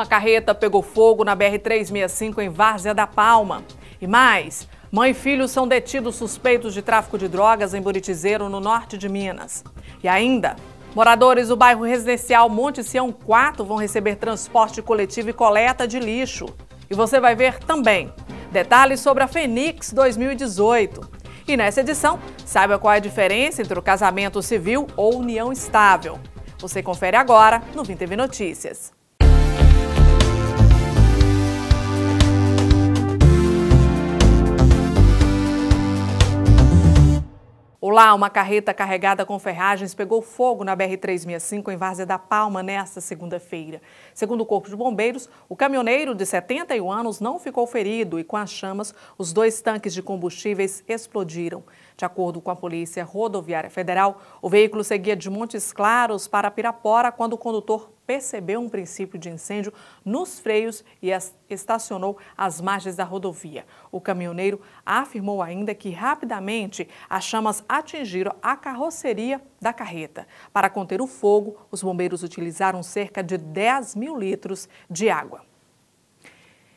Uma carreta pegou fogo na BR-365 em Várzea da Palma. E mais, mãe e filho são detidos suspeitos de tráfico de drogas em Buritizeiro, no norte de Minas. E ainda, moradores do bairro residencial Monte Sião 4 vão receber transporte coletivo e coleta de lixo. E você vai ver também detalhes sobre a Fenix 2018. E nessa edição, saiba qual é a diferença entre o casamento civil ou união estável. Você confere agora no Vim TV Notícias. Olá, uma carreta carregada com ferragens pegou fogo na BR-365 em Várzea da Palma nesta segunda-feira. Segundo o Corpo de Bombeiros, o caminhoneiro de 71 anos não ficou ferido e com as chamas, os dois tanques de combustíveis explodiram. De acordo com a Polícia Rodoviária Federal, o veículo seguia de Montes Claros para Pirapora quando o condutor percebeu um princípio de incêndio nos freios e as estacionou às margens da rodovia. O caminhoneiro afirmou ainda que rapidamente as chamas atingiram a carroceria da carreta. Para conter o fogo, os bombeiros utilizaram cerca de 10 mil litros de água.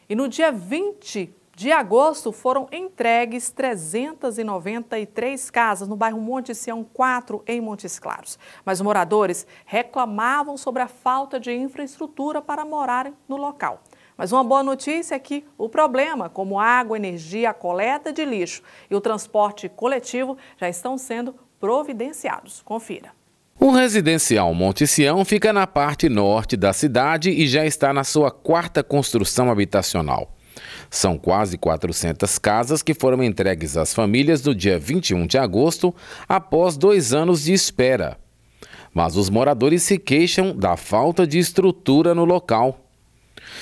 E no dia 20 de agosto foram entregues 393 casas no bairro Monte Sião 4, em Montes Claros. Mas moradores reclamavam sobre a falta de infraestrutura para morarem no local. Mas uma boa notícia é que o problema, como água, energia, a coleta de lixo e o transporte coletivo, já estão sendo providenciados. Confira. O residencial Monte Sião fica na parte norte da cidade e já está na sua quarta construção habitacional. São quase 400 casas que foram entregues às famílias no dia 21 de agosto, após dois anos de espera. Mas os moradores se queixam da falta de estrutura no local.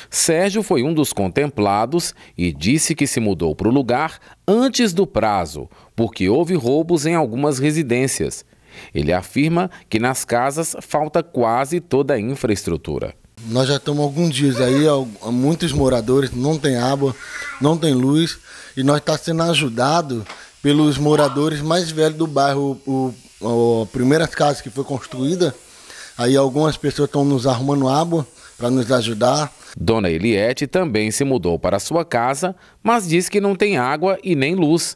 Sérgio foi um dos contemplados e disse que se mudou para o lugar antes do prazo, porque houve roubos em algumas residências. Ele afirma que nas casas falta quase toda a infraestrutura. Nós já estamos alguns dias aí, muitos moradores não tem água, não tem luz e nós está sendo ajudado pelos moradores mais velhos do bairro. O, o, a casa que foi construída, aí algumas pessoas estão nos arrumando água para nos ajudar. Dona Eliette também se mudou para sua casa, mas diz que não tem água e nem luz.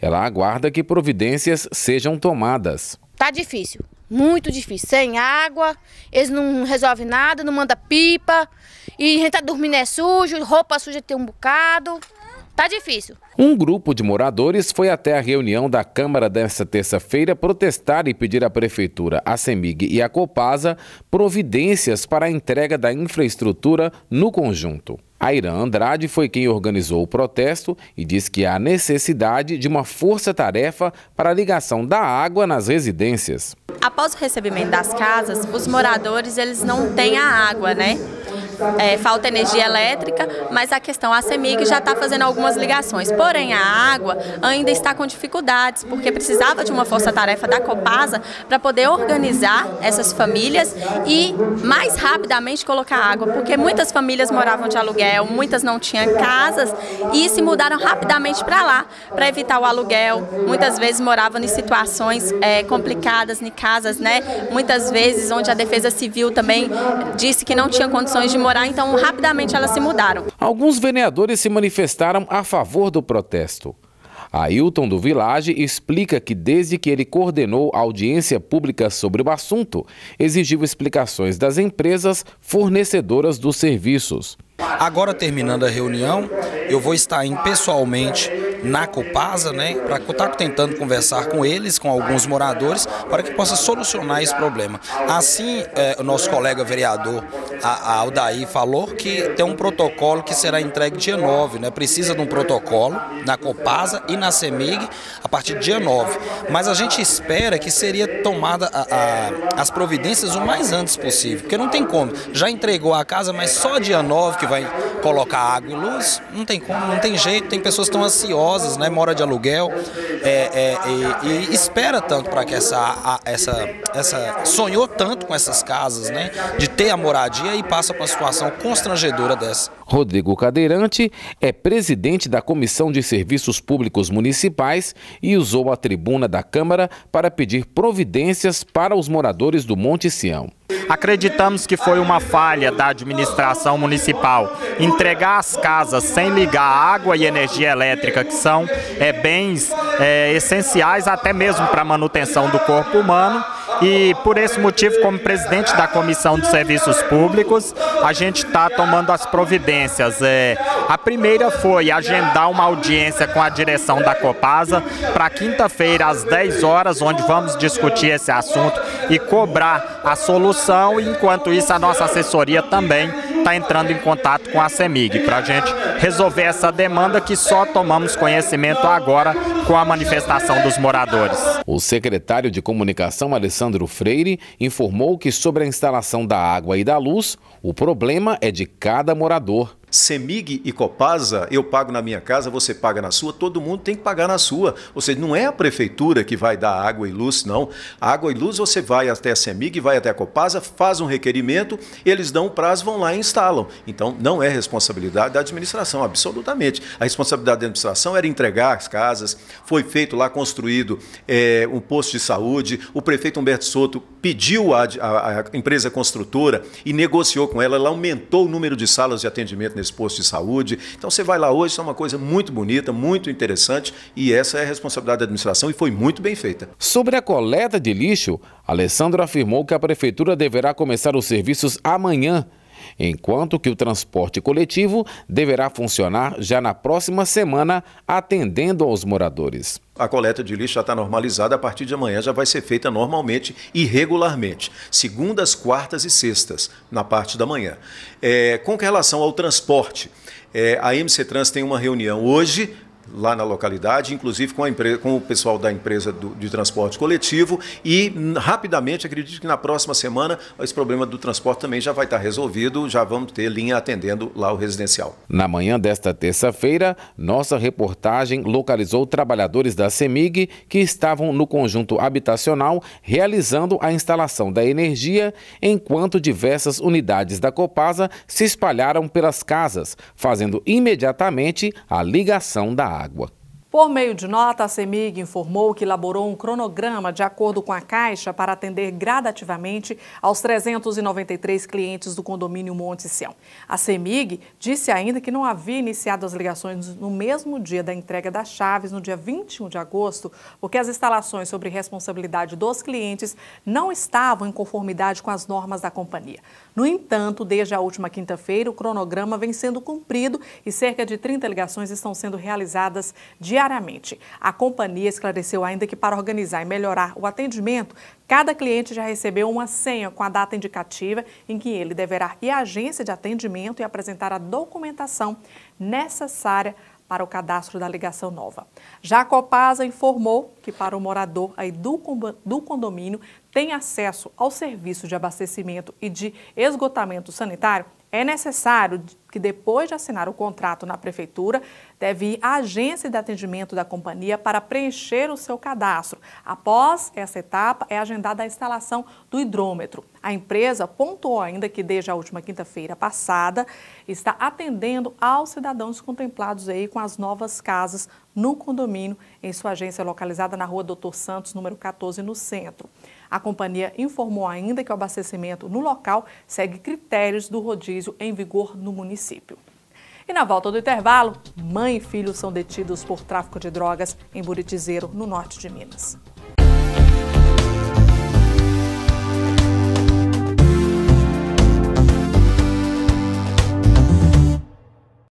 Ela aguarda que providências sejam tomadas. Tá difícil. Muito difícil. Sem água, eles não resolvem nada, não manda pipa. E a gente tá dormindo é sujo, roupa suja tem um bocado. Tá difícil. Um grupo de moradores foi até a reunião da Câmara desta terça-feira protestar e pedir à Prefeitura, a CEMIG e a Copasa providências para a entrega da infraestrutura no conjunto. A Irã Andrade foi quem organizou o protesto e diz que há necessidade de uma força-tarefa para a ligação da água nas residências. Após o recebimento das casas, os moradores eles não têm a água, né? é, falta energia elétrica, mas a questão, a CEMIG já está fazendo algumas ligações. Porém, a água ainda está com dificuldades, porque precisava de uma força-tarefa da Copasa para poder organizar essas famílias e mais rapidamente colocar água, porque muitas famílias moravam de aluguel, muitas não tinham casas e se mudaram rapidamente para lá para evitar o aluguel. Muitas vezes moravam em situações é, complicadas, em casas, né? Muitas vezes onde a Defesa Civil também disse que não tinha condições de morar, então rapidamente elas se mudaram. Alguns vereadores se manifestaram a favor do protesto. Ailton do Village explica que desde que ele coordenou a audiência pública sobre o assunto, exigiu explicações das empresas fornecedoras dos serviços. Agora terminando a reunião, eu vou estar pessoalmente na Copasa, né, para estar tá tentando conversar com eles, com alguns moradores, para que possa solucionar esse problema. Assim, é, o nosso colega vereador a, a Aldair falou que tem um protocolo que será entregue dia 9, né, precisa de um protocolo na Copasa e na CEMIG a partir de dia 9. Mas a gente espera que seria tomada a, a, as providências o mais antes possível, porque não tem como. Já entregou a casa, mas só dia 9 que vai colocar água e luz, não tem como, não tem jeito, tem pessoas que estão ansiosas né? Mora de aluguel é, é, e, e, espera tanto para que essa, a, essa, essa sonhou tanto com essas casas, né? De ter a moradia e passa para uma situação constrangedora dessa. Rodrigo Cadeirante é presidente da Comissão de Serviços Públicos Municipais e usou a tribuna da Câmara para pedir providências para os moradores do Monte Sião. Acreditamos que foi uma falha da administração municipal entregar as casas sem ligar água e energia elétrica, que são é, bens é, essenciais até mesmo para a manutenção do corpo humano, e por esse motivo, como presidente da Comissão de Serviços Públicos, a gente está tomando as providências. É, a primeira foi agendar uma audiência com a direção da Copasa para quinta-feira às 10 horas, onde vamos discutir esse assunto e cobrar a solução. enquanto isso, a nossa assessoria também está entrando em contato com a CEMIG para a gente resolver essa demanda que só tomamos conhecimento agora com a manifestação dos moradores. O secretário de Comunicação, Alessandro Freire, informou que sobre a instalação da água e da luz, o problema é de cada morador. Semig e Copasa, eu pago na minha casa, você paga na sua, todo mundo tem que pagar na sua. Ou seja, não é a prefeitura que vai dar água e luz, não. água e luz você vai até a Semig, vai até a Copasa, faz um requerimento, eles dão o prazo, vão lá e instalam. Então, não é responsabilidade da administração, absolutamente. A responsabilidade da administração era entregar as casas, foi feito lá, construído é, um posto de saúde, o prefeito Humberto Soto pediu à, empresa construtora e negociou com ela, ela aumentou o número de salas de atendimento nesse aqueles postos de saúde. Então você vai lá hoje, isso é uma coisa muito bonita, muito interessante e essa é a responsabilidade da administração e foi muito bem feita. Sobre a coleta de lixo, Alessandro afirmou que a prefeitura deverá começar os serviços amanhã enquanto que o transporte coletivo deverá funcionar já na próxima semana, atendendo aos moradores. A coleta de lixo já está normalizada, a partir de amanhã já vai ser feita normalmente e regularmente, segundas, quartas e sextas, na parte da manhã. É, com relação ao transporte, é, a MC Trans tem uma reunião hoje lá na localidade, inclusive com, empresa, com o pessoal da empresa do, de transporte coletivo e hum, rapidamente, acredito que na próxima semana esse problema do transporte também já vai estar resolvido, já vamos ter linha atendendo lá o residencial. Na manhã desta terça-feira, nossa reportagem localizou trabalhadores da CEMIG que estavam no conjunto habitacional realizando a instalação da energia, enquanto diversas unidades da Copasa se espalharam pelas casas, fazendo imediatamente a ligação da água por meio de nota, a CEMIG informou que elaborou um cronograma de acordo com a Caixa para atender gradativamente aos 393 clientes do condomínio Monte Sião. A CEMIG disse ainda que não havia iniciado as ligações no mesmo dia da entrega das chaves, no dia 21 de agosto, porque as instalações sobre responsabilidade dos clientes não estavam em conformidade com as normas da companhia. No entanto, desde a última quinta-feira, o cronograma vem sendo cumprido e cerca de 30 ligações estão sendo realizadas diariamente diariamente. A companhia esclareceu ainda que para organizar e melhorar o atendimento, cada cliente já recebeu uma senha com a data indicativa em que ele deverá ir à agência de atendimento e apresentar a documentação necessária para o cadastro da ligação nova. Já a Copasa informou que para o morador aí do, do condomínio tem acesso ao serviço de abastecimento e de esgotamento sanitário é necessário que depois de assinar o contrato na prefeitura, deve ir à agência de atendimento da companhia para preencher o seu cadastro. Após essa etapa, é agendada a instalação do hidrômetro. A empresa pontuou ainda que desde a última quinta-feira passada está atendendo aos cidadãos contemplados aí com as novas casas no condomínio em sua agência localizada na Rua Doutor Santos, número 14, no centro. A companhia informou ainda que o abastecimento no local segue critérios do rodízio em vigor no município. E na volta do intervalo, mãe e filho são detidos por tráfico de drogas em Buritizeiro, no norte de Minas.